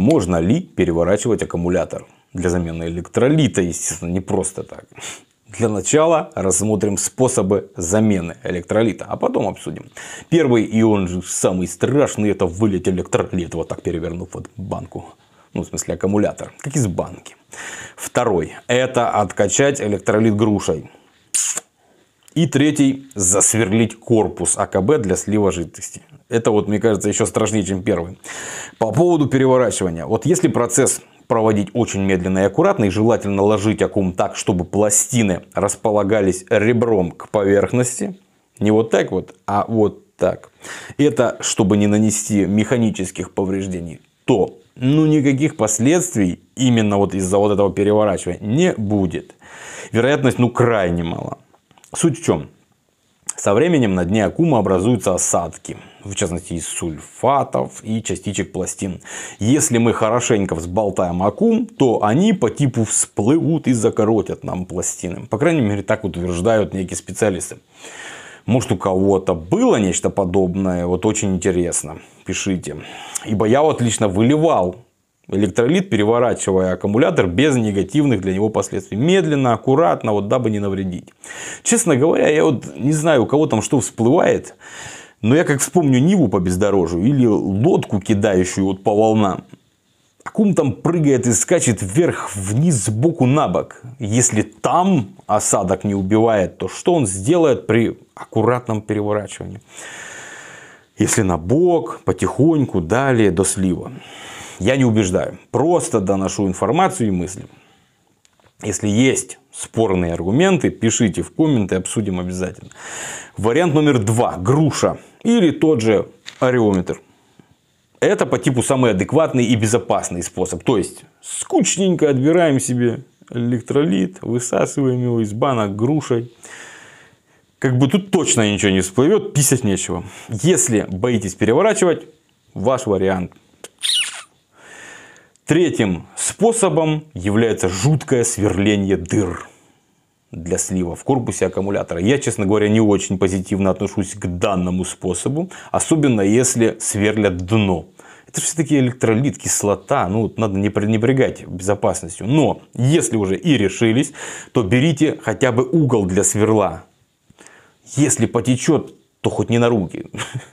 Можно ли переворачивать аккумулятор? Для замены электролита, естественно, не просто так. Для начала рассмотрим способы замены электролита, а потом обсудим. Первый и он же самый страшный, это вылет электролита, вот так перевернув вот банку. Ну, в смысле, аккумулятор, как из банки. Второй, это откачать электролит грушей. И третий – засверлить корпус АКБ для слива жидкости. Это вот, мне кажется, еще страшнее, чем первый. По поводу переворачивания. Вот если процесс проводить очень медленно и аккуратно, и желательно ложить аккум так, чтобы пластины располагались ребром к поверхности, не вот так вот, а вот так. Это чтобы не нанести механических повреждений, то ну никаких последствий именно вот из-за вот этого переворачивания не будет. Вероятность ну крайне мала. Суть в чем? Со временем на дне акума образуются осадки, в частности из сульфатов и частичек пластин. Если мы хорошенько взболтаем акум, то они по типу всплывут и закоротят нам пластины. По крайней мере, так утверждают некие специалисты. Может у кого-то было нечто подобное, вот очень интересно, пишите. Ибо я вот лично выливал электролит, переворачивая аккумулятор без негативных для него последствий. Медленно, аккуратно, вот дабы не навредить. Честно говоря, я вот не знаю, у кого там что всплывает, но я как вспомню Ниву по бездорожью или лодку, кидающую вот по волнам. Акум там прыгает и скачет вверх, вниз, сбоку, на бок. Если там осадок не убивает, то что он сделает при аккуратном переворачивании? Если на бок, потихоньку, далее, до слива. Я не убеждаю, просто доношу информацию и мысли. Если есть спорные аргументы, пишите в комменты, обсудим обязательно. Вариант номер два. Груша или тот же ареометр. Это по типу самый адекватный и безопасный способ. То есть, скучненько отбираем себе электролит, высасываем его из банок грушей. Как бы тут точно ничего не всплывет, писать нечего. Если боитесь переворачивать, ваш вариант – Третьим способом является жуткое сверление дыр для слива в корпусе аккумулятора. Я, честно говоря, не очень позитивно отношусь к данному способу, особенно если сверлят дно. Это все-таки электролит, кислота, ну надо не пренебрегать безопасностью. Но если уже и решились, то берите хотя бы угол для сверла. Если потечет, то хоть не на руки.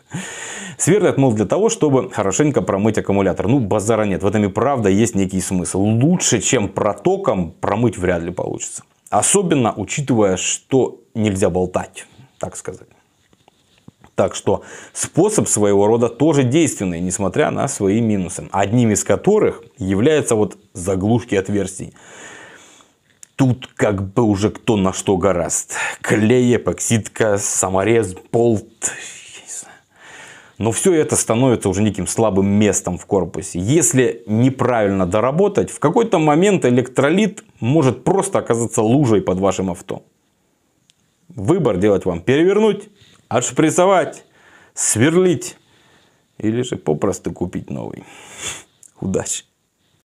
Сверлят, мол, для того, чтобы хорошенько промыть аккумулятор. Ну, базара нет, в этом и правда есть некий смысл. Лучше, чем протоком, промыть вряд ли получится. Особенно учитывая, что нельзя болтать, так сказать. Так что способ своего рода тоже действенный, несмотря на свои минусы. Одним из которых является вот заглушки отверстий. Тут как бы уже кто на что гораст. Клей, эпоксидка, саморез, болт но все это становится уже неким слабым местом в корпусе. Если неправильно доработать, в какой-то момент электролит может просто оказаться лужей под вашим авто. Выбор делать вам перевернуть, отшпрессовать, сверлить или же попросту купить новый. Удачи!